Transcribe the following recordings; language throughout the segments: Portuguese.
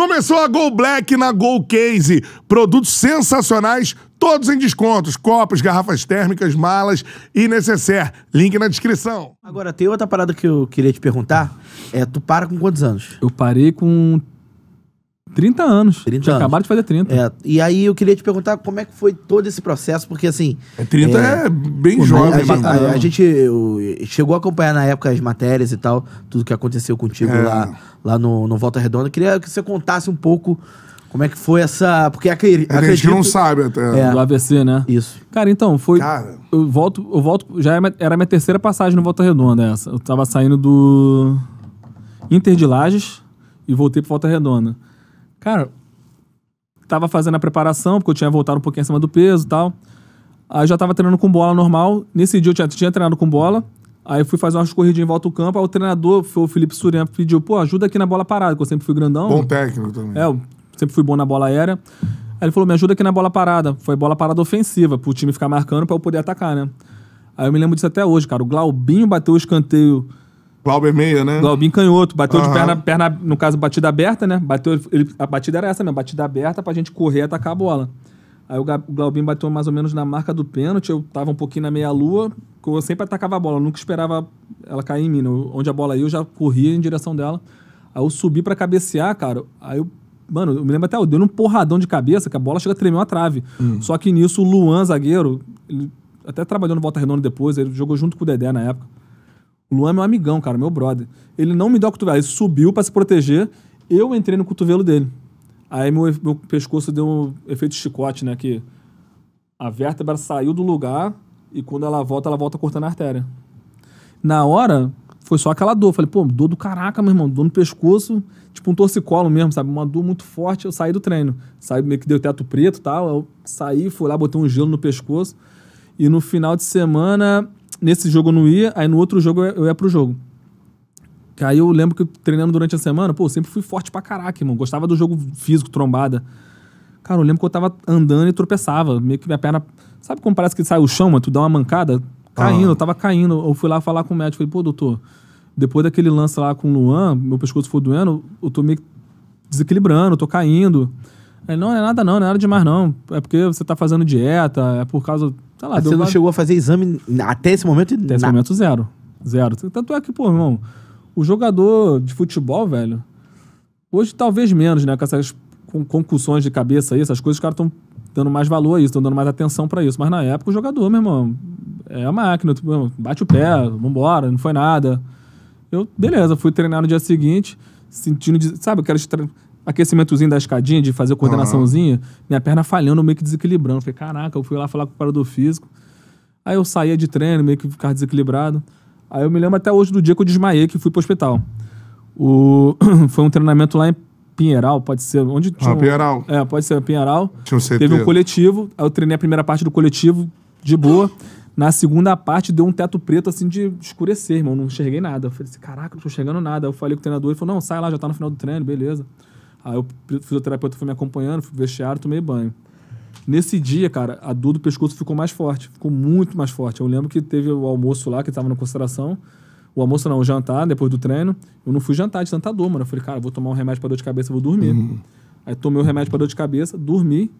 Começou a Gol Black na Gol Case. Produtos sensacionais, todos em descontos. Copos, garrafas térmicas, malas e necessaire. Link na descrição. Agora, tem outra parada que eu queria te perguntar. É, tu para com quantos anos? Eu parei com 30 anos. 30 Já anos. acabaram de fazer 30. É, e aí eu queria te perguntar como é que foi todo esse processo, porque assim. 30 é, é, é bem jovem, a, a, a, a gente chegou a acompanhar na época as matérias e tal, tudo que aconteceu contigo é. lá, lá no, no Volta Redonda. Eu queria que você contasse um pouco como é que foi essa. Porque A gente não sabe até. É, do AVC, né? Isso. Cara, então, foi. Cara. Eu volto. Eu volto já é era minha terceira passagem no Volta Redonda essa. Eu tava saindo do. Inter de Lages e voltei para Volta Redonda. Cara, tava fazendo a preparação, porque eu tinha voltado um pouquinho acima do peso e tal. Aí já tava treinando com bola normal. Nesse dia eu tinha, tinha treinado com bola. Aí fui fazer umas corridinhas em volta do campo. Aí o treinador, o Felipe Surena, pediu, pô, ajuda aqui na bola parada, que eu sempre fui grandão. Bom técnico também. É, eu sempre fui bom na bola aérea. Aí ele falou, me ajuda aqui na bola parada. Foi bola parada ofensiva, pro time ficar marcando pra eu poder atacar, né? Aí eu me lembro disso até hoje, cara. O Glaubinho bateu o escanteio Glauber é meia, né? Glaubinho canhoto. Bateu uhum. de perna, perna, no caso, batida aberta, né? Bateu, ele, a batida era essa mesmo, batida aberta pra gente correr e atacar a bola. Aí o, Ga, o Glaubinho bateu mais ou menos na marca do pênalti, eu tava um pouquinho na meia-lua, eu sempre atacava a bola, eu nunca esperava ela cair em mim. Né? onde a bola ia, eu já corria em direção dela. Aí eu subi para cabecear, cara. Aí eu Mano, eu me lembro até, eu dei um porradão de cabeça que a bola chega a tremer a trave. Hum. Só que nisso o Luan, zagueiro, ele até trabalhou no Volta Redonda depois, ele jogou junto com o Dedé na época. O Luan é meu amigão, cara, meu brother. Ele não me deu a cotovelo, ele subiu para se proteger, eu entrei no cotovelo dele. Aí meu, meu pescoço deu um efeito chicote, né? Que a vértebra saiu do lugar e quando ela volta, ela volta cortando a artéria. Na hora, foi só aquela dor. Falei, pô, dor do caraca, meu irmão, dor no pescoço, tipo um torcicolo mesmo, sabe? Uma dor muito forte. Eu saí do treino. Saí meio que deu teto preto e tal. Eu saí, fui lá, botei um gelo no pescoço. E no final de semana, nesse jogo eu não ia, aí no outro jogo eu ia pro jogo. que Aí eu lembro que treinando durante a semana, pô, eu sempre fui forte pra caraca, mano. Gostava do jogo físico, trombada. Cara, eu lembro que eu tava andando e tropeçava. Meio que minha perna. Sabe como parece que sai o chão, mano tu dá uma mancada? Caindo, ah. eu tava caindo. Eu fui lá falar com o médico. Falei, pô, doutor, depois daquele lance lá com o Luan, meu pescoço foi doendo, eu tô meio desequilibrando, tô caindo. Ele, não, é nada não, não é nada demais não. É porque você tá fazendo dieta, é por causa Tá lá, você não chegou a fazer exame até esse momento? Até esse na... momento, zero. Zero. Tanto é que, pô, irmão, o jogador de futebol, velho, hoje talvez menos, né? Com essas concussões de cabeça aí, essas coisas, os caras estão dando mais valor a isso, estão dando mais atenção para isso. Mas na época, o jogador, meu irmão, é a máquina, tu, bate o pé, vambora, não foi nada. Eu, beleza, fui treinar no dia seguinte, sentindo, de, sabe, aquelas aquecimentozinho da escadinha, de fazer coordenaçãozinha, uhum. minha perna falhando, meio que desequilibrando. falei, caraca, eu fui lá falar com o parador físico. Aí eu saía de treino, meio que ficava desequilibrado. Aí eu me lembro até hoje do dia que eu desmaiei, que fui pro hospital. O... Foi um treinamento lá em Pinheiral, pode ser. Onde ah, tinha ah, um... Pinheiral. É, pode ser Pinheiral. Tinha um CT. Teve um coletivo, aí eu treinei a primeira parte do coletivo, de boa. Na segunda parte, deu um teto preto, assim, de escurecer, irmão. Não enxerguei nada. Eu falei assim, caraca, não tô enxergando nada. Aí eu falei com o treinador, ele falou, não, sai lá, já tá no final do treino, beleza. Aí o fisioterapeuta foi me acompanhando, fui vestiário, tomei banho. Nesse dia, cara, a dor do pescoço ficou mais forte, ficou muito mais forte. Eu lembro que teve o almoço lá, que tava na consideração. O almoço não, o jantar, depois do treino. Eu não fui jantar de tanta dor, mano. Eu falei, cara, vou tomar um remédio para dor de cabeça, vou dormir. Uhum. Aí tomei o um remédio para dor de cabeça, dormi.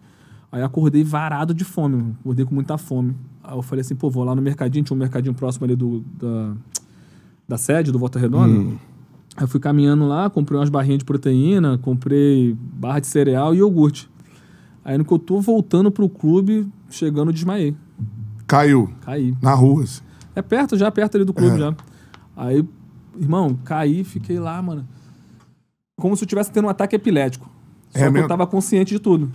Aí acordei varado de fome, mano. acordei com muita fome. Aí eu falei assim, pô, vou lá no mercadinho, tinha um mercadinho próximo ali do, da, da sede, do Volta Redonda. Uhum. Eu fui caminhando lá, comprei umas barrinhas de proteína, comprei barra de cereal e iogurte. Aí no que eu tô voltando pro clube, chegando, desmaiei. Caiu. Caí. Na rua. Assim. É perto, já perto ali do clube é. já. Aí, irmão, caí, fiquei lá, mano. Como se eu tivesse tendo um ataque epilético. É Só é que mesmo? eu tava consciente de tudo.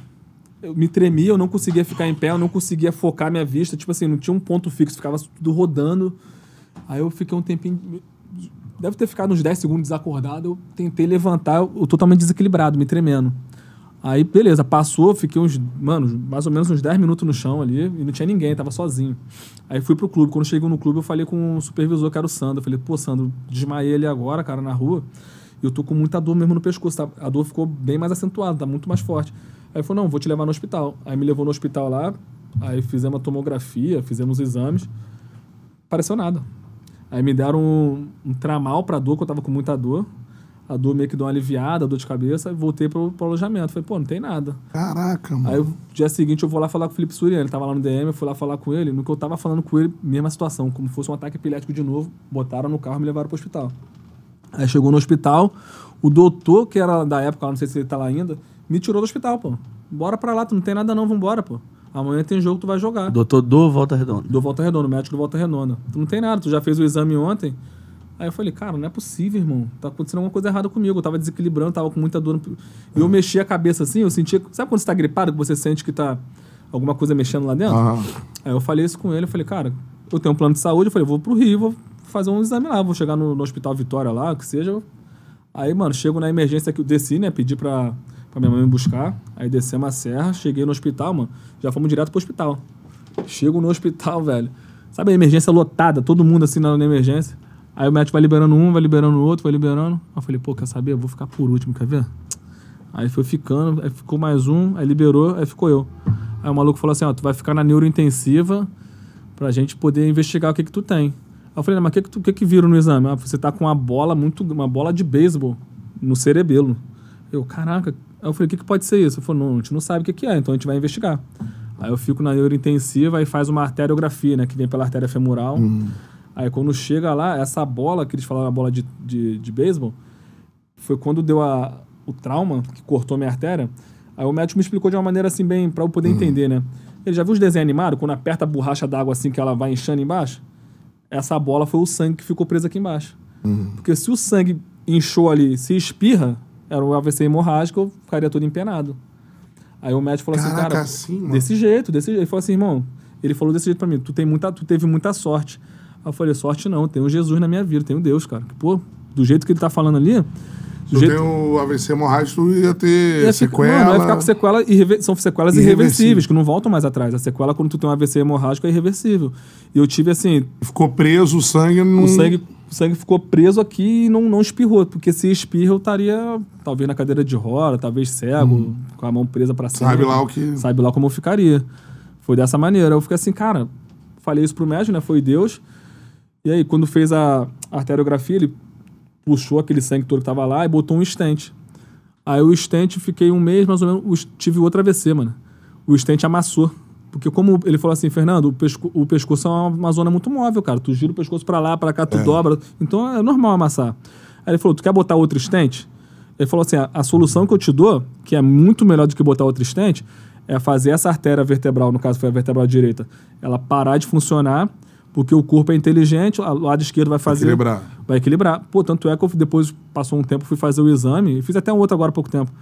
Eu me tremia, eu não conseguia ficar em pé, eu não conseguia focar minha vista. Tipo assim, não tinha um ponto fixo, ficava tudo rodando. Aí eu fiquei um tempinho Deve ter ficado uns 10 segundos desacordado. Eu tentei levantar, eu totalmente desequilibrado, me tremendo. Aí, beleza, passou, fiquei uns, mano, mais ou menos uns 10 minutos no chão ali e não tinha ninguém, tava sozinho. Aí fui pro clube. Quando chegou no clube, eu falei com o supervisor, que era o Sandro. Eu falei, pô, Sandro, desmaiei ele agora, cara, na rua. E eu tô com muita dor mesmo no pescoço. Tá? A dor ficou bem mais acentuada, tá muito mais forte. Aí ele falou, não, vou te levar no hospital. Aí me levou no hospital lá, aí fizemos a tomografia, fizemos os exames. Pareceu nada. Aí me deram um, um tramal pra dor, que eu tava com muita dor. A dor meio que deu uma aliviada, a dor de cabeça, e voltei pro, pro alojamento. Falei, pô, não tem nada. Caraca, mano. Aí, no dia seguinte, eu vou lá falar com o Felipe Suriano. Ele tava lá no DM, eu fui lá falar com ele. No que eu tava falando com ele, mesma situação, como fosse um ataque epilético de novo. Botaram no carro e me levaram pro hospital. Aí chegou no hospital, o doutor, que era da época, não sei se ele tá lá ainda, me tirou do hospital, pô. Bora pra lá, tu não tem nada não, vambora, pô. Amanhã tem jogo, tu vai jogar. Doutor do Volta Redonda. Do Volta Redonda, médico do Volta Redonda. Tu não tem nada, tu já fez o exame ontem. Aí eu falei, cara, não é possível, irmão. Tá acontecendo alguma coisa errada comigo. Eu tava desequilibrando, tava com muita dor. E eu mexi a cabeça assim, eu sentia. Sabe quando você tá gripado, que você sente que tá alguma coisa mexendo lá dentro? Uhum. Aí eu falei isso com ele, eu falei, cara, eu tenho um plano de saúde, eu falei, vou pro Rio, vou fazer um exame lá, vou chegar no, no hospital Vitória lá, que seja. Aí, mano, chego na emergência que eu desci, né? Pedi pra a minha mãe me buscar. Aí descemos a serra, cheguei no hospital, mano. Já fomos direto pro hospital. Chego no hospital, velho. Sabe a emergência lotada, todo mundo assim na, emergência. Aí o médico vai liberando um, vai liberando o outro, vai liberando. Aí eu falei, pô, quer saber? Eu vou ficar por último, quer ver? Aí foi ficando, aí ficou mais um, aí liberou, aí ficou eu. Aí o maluco falou assim, ó, tu vai ficar na neurointensiva pra gente poder investigar o que que tu tem. Aí eu falei, mas o que que, tu, que que viram no exame? Ah, você tá com uma bola muito, uma bola de beisebol no cerebelo. Eu, caraca, Aí eu falei, o que, que pode ser isso? Ele falou, não, a gente não sabe o que, que é, então a gente vai investigar. Aí eu fico na neurointensiva e faz uma arteriografia, né? Que vem pela artéria femoral. Hum. Aí quando chega lá, essa bola, que eles falaram a bola de, de, de beisebol, foi quando deu a, o trauma, que cortou minha artéria. Aí o médico me explicou de uma maneira assim, bem, para eu poder hum. entender, né? Ele já viu os desenhos animados, quando aperta a borracha d'água assim, que ela vai inchando embaixo? Essa bola foi o sangue que ficou preso aqui embaixo. Uhum. Porque se o sangue inchou ali, se espirra, era o AVC hemorrágico, eu ficaria todo empenado. Aí o médico falou assim, Caraca, assim, cara, assim, desse jeito, desse jeito. Ele falou assim, irmão, ele falou desse jeito pra mim, tu, tem muita, tu teve muita sorte. Aí eu falei, sorte não, tem um Jesus na minha vida, tem um Deus, cara. Que, pô, do jeito que ele tá falando ali, se jeito... o AVC hemorrágico, tu ia ter ia sequela. Ficar, mano, ia ficar com sequela irre... são sequelas irreversíveis, que não voltam mais atrás. A sequela, quando tu tem um AVC hemorrágico, é irreversível. E eu tive assim. Ficou preso o sangue O sangue, o sangue ficou preso aqui e não, não espirrou. Porque se espirra, eu estaria talvez na cadeira de roda, talvez cego, hum. com a mão presa para cima. Sabe lá o que. Sabe lá como eu ficaria. Foi dessa maneira. Eu fiquei assim, cara, falei isso pro médico, né? Foi Deus. E aí, quando fez a arteriografia, ele puxou aquele sangue todo que tava lá e botou um estente. Aí o estente, fiquei um mês mais ou menos, tive outra AVC, mano. O estente amassou. Porque como ele falou assim, Fernando, o, pesco o pescoço é uma zona muito móvel, cara. Tu gira o pescoço para lá, para cá, tu é. dobra. Então é normal amassar. Aí ele falou, tu quer botar outro estente? Ele falou assim, a, a solução que eu te dou, que é muito melhor do que botar outro estente, é fazer essa artéria vertebral, no caso foi a vertebral direita, ela parar de funcionar porque o corpo é inteligente, o lado esquerdo vai fazer. Equilibrar. Vai equilibrar. Pô, tanto é que eu depois passou um tempo, fui fazer o exame, e fiz até um outro agora há pouco tempo.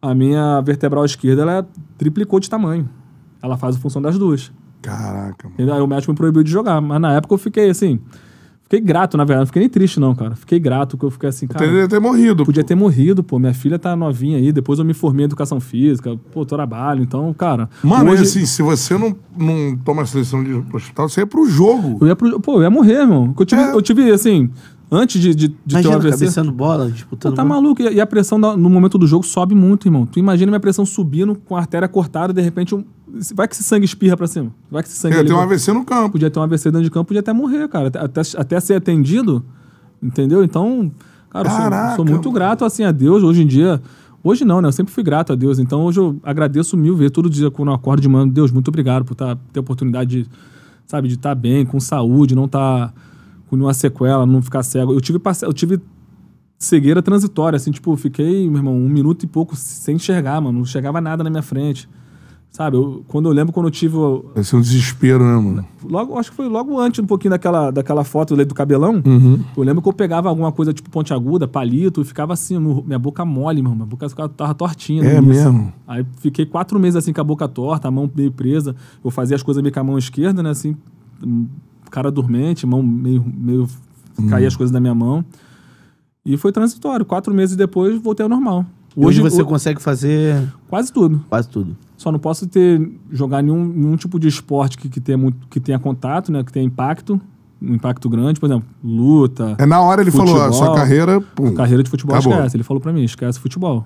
A minha vertebral esquerda, ela triplicou de tamanho. Ela faz a função das duas. Caraca. Mano. Aí o médico me proibiu de jogar, mas na época eu fiquei assim. Fiquei grato, na verdade. Não fiquei nem triste, não, cara. Fiquei grato, que eu fiquei assim, cara. podia ter morrido. Podia pô. ter morrido, pô. Minha filha tá novinha aí. Depois eu me formei em educação física, pô, trabalho. Então, cara. Mano, hoje... assim, se você não, não toma a seleção de hospital, você ia pro jogo. Eu ia pro. Pô, eu ia morrer, irmão. Eu tive, é. eu tive assim. Antes de, de, de imagina, ter um AVC. bola, disputando. Pô, tá maluco. E, e a pressão da, no momento do jogo sobe muito, irmão. Tu imagina minha pressão subindo, com a artéria cortada, de repente. Um, vai que esse sangue espirra pra cima. Vai que esse sangue. Podia ter um AVC no campo. Podia ter um AVC dentro de campo, podia até morrer, cara. Até, até ser atendido, entendeu? Então, cara, eu sou, sou, muito mano. grato assim, a Deus. Hoje em dia. Hoje não, né? Eu sempre fui grato a Deus. Então hoje eu agradeço mil vezes. Todo dia, quando eu acordo de mano Deus, muito obrigado por tá, ter a oportunidade de, sabe, de estar tá bem, com saúde, não estar. Tá com uma sequela, não ficar cego. Eu tive, eu tive cegueira transitória, assim, tipo, fiquei, meu irmão, um minuto e pouco sem enxergar, mano. Não chegava nada na minha frente. Sabe, eu, quando eu lembro quando eu tive. Vai é um desespero, né, mano? Logo, acho que foi logo antes um pouquinho daquela, daquela foto do cabelão. Uhum. Eu lembro que eu pegava alguma coisa tipo ponte aguda, palito, e ficava assim, no, minha boca mole, meu irmão. Minha boca ficava, tava tortinha. É mesmo? Aí fiquei quatro meses assim com a boca torta, a mão meio presa. Eu fazia as coisas meio com a mão esquerda, né, assim, cara dormente, mão meio, meio hum. caía as coisas da minha mão. E foi transitório. Quatro meses depois voltei ao normal. Hoje, hoje você o... consegue fazer. Quase tudo. Quase tudo. Só não posso ter jogar nenhum, nenhum tipo de esporte que, que, tenha muito, que tenha contato, né? Que tenha impacto. Um impacto grande, por exemplo, luta. É na hora ele ah, futebol, falou, a sua carreira. Pum, carreira de futebol acabou. esquece. Ele falou pra mim, esquece futebol.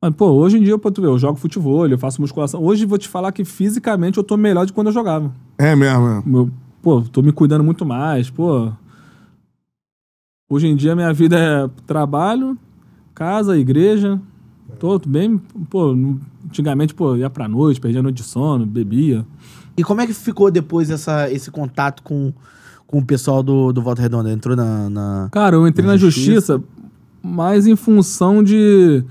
Mas, pô, hoje em dia, pô, tu vê, eu jogo futebol, eu faço musculação. Hoje vou te falar que fisicamente eu tô melhor de quando eu jogava. É mesmo? É. Meu, pô, tô me cuidando muito mais, pô. Hoje em dia minha vida é trabalho, casa, igreja, tô bem, pô, antigamente, pô, ia pra noite, perdia a noite de sono, bebia. E como é que ficou depois essa, esse contato com, com o pessoal do, do Volta Redonda? Entrou na, na Cara, eu entrei na, na justiça, justiça mais em função de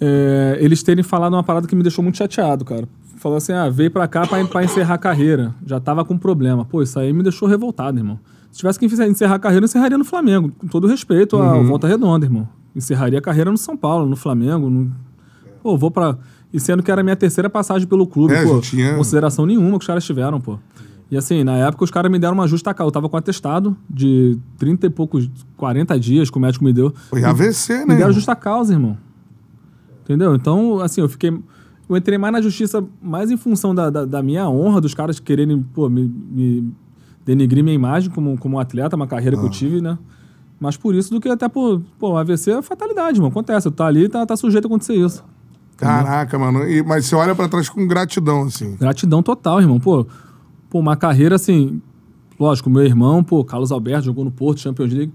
é, eles terem falado uma parada que me deixou muito chateado, cara falou assim: ah, veio pra cá pra, pra encerrar a carreira. Já tava com problema. Pô, isso aí me deixou revoltado, irmão. Se tivesse que encerrar a carreira, eu encerraria no Flamengo. Com todo respeito à uhum. volta redonda, irmão. Encerraria a carreira no São Paulo, no Flamengo. No... Pô, vou pra. E sendo que era a minha terceira passagem pelo clube, é, pô. Tinha... Consideração nenhuma que os caras tiveram, pô. E assim, na época os caras me deram uma justa causa. Eu tava com atestado de 30 e poucos, 40 dias que o médico me deu. Foi AVC, me, né? Me deram irmão? justa causa, irmão. Entendeu? Então, assim, eu fiquei eu entrei mais na justiça, mais em função da, da, da minha honra, dos caras quererem pô, me, me minha imagem como, como atleta, uma carreira ah. que eu ah. tive, né? Mas por isso do que até por. Pô, AVC é fatalidade, mano. Acontece. Tá ali, tá, tá sujeito a acontecer isso. Caraca, mano. E, mas você olha para trás com gratidão, assim. Gratidão total, irmão. Pô, pô, uma carreira assim. Lógico, meu irmão, pô, Carlos Alberto jogou no Porto, Champions League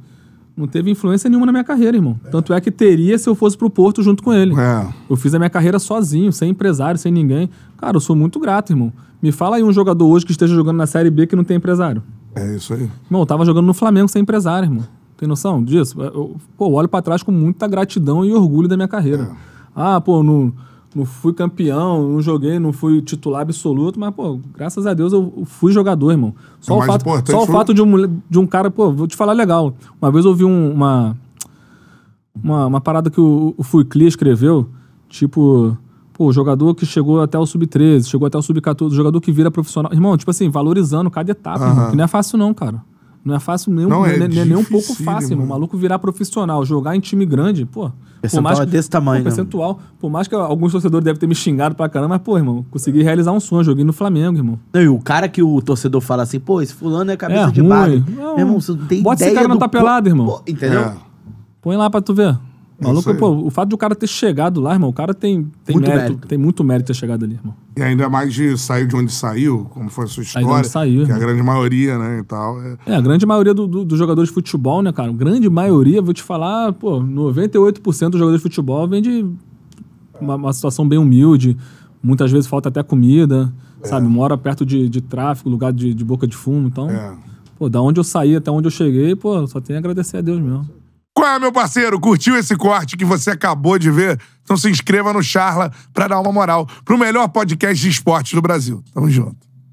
não teve influência nenhuma na minha carreira, irmão. É. Tanto é que teria se eu fosse pro Porto junto com ele. É. Eu fiz a minha carreira sozinho, sem empresário, sem ninguém. Cara, eu sou muito grato, irmão. Me fala aí um jogador hoje que esteja jogando na Série B que não tem empresário. É isso aí. Irmão, eu tava jogando no Flamengo sem empresário, irmão. Tem noção disso? Eu, pô, olho para trás com muita gratidão e orgulho da minha carreira. É. Ah, pô, no não fui campeão, não joguei, não fui titular absoluto, mas, pô, graças a Deus eu fui jogador, irmão. Só o, o fato, só o foi... fato de, um, de um cara, pô, vou te falar legal. Uma vez eu vi um, uma, uma, uma parada que o, o Fuicli escreveu, tipo, pô, jogador que chegou até o sub-13, chegou até o sub-14, jogador que vira profissional. Irmão, tipo assim, valorizando cada etapa, irmão, que não é fácil não, cara. Não é fácil nem, não, é nem, é nem, nem um pouco fácil, irmão. O maluco virar profissional, jogar em time grande, pô. Percentual por mais é que, é desse tamanho. Um né, percentual. Né? Por mais que alguns torcedores devem ter me xingado pra caramba, mas, pô, irmão, consegui realizar um sonho. Joguei no Flamengo, irmão. Não, e o cara que o torcedor fala assim, pô, esse fulano é cabeça é de ruim. Não, irmão, você não tem Bota ideia esse cara do... na tá irmão. Pô, entendeu? É. Põe lá pra tu ver. Maluco, pô, o fato de o cara ter chegado lá, irmão, o cara tem, tem muito mérito, mérito, Tem muito mérito ter chegado ali, irmão. E ainda mais de sair de onde saiu, como foi a sua história. de onde saiu, que é a grande maioria, né, e tal. É, é a grande maioria dos do, do jogadores de futebol, né, cara? grande maioria, vou te falar, pô, 98% dos jogadores de futebol vem de uma, uma, situação bem humilde. Muitas vezes falta até comida, é. sabe? Mora perto de, de tráfico, lugar de, de boca de fumo, então... É. Pô, da onde eu saí até onde eu cheguei, pô, só tenho a agradecer a Deus mesmo. Qual é, meu parceiro? Curtiu esse corte que você acabou de ver? Então se inscreva no Charla para dar uma moral pro melhor podcast de esporte do Brasil. Tamo junto.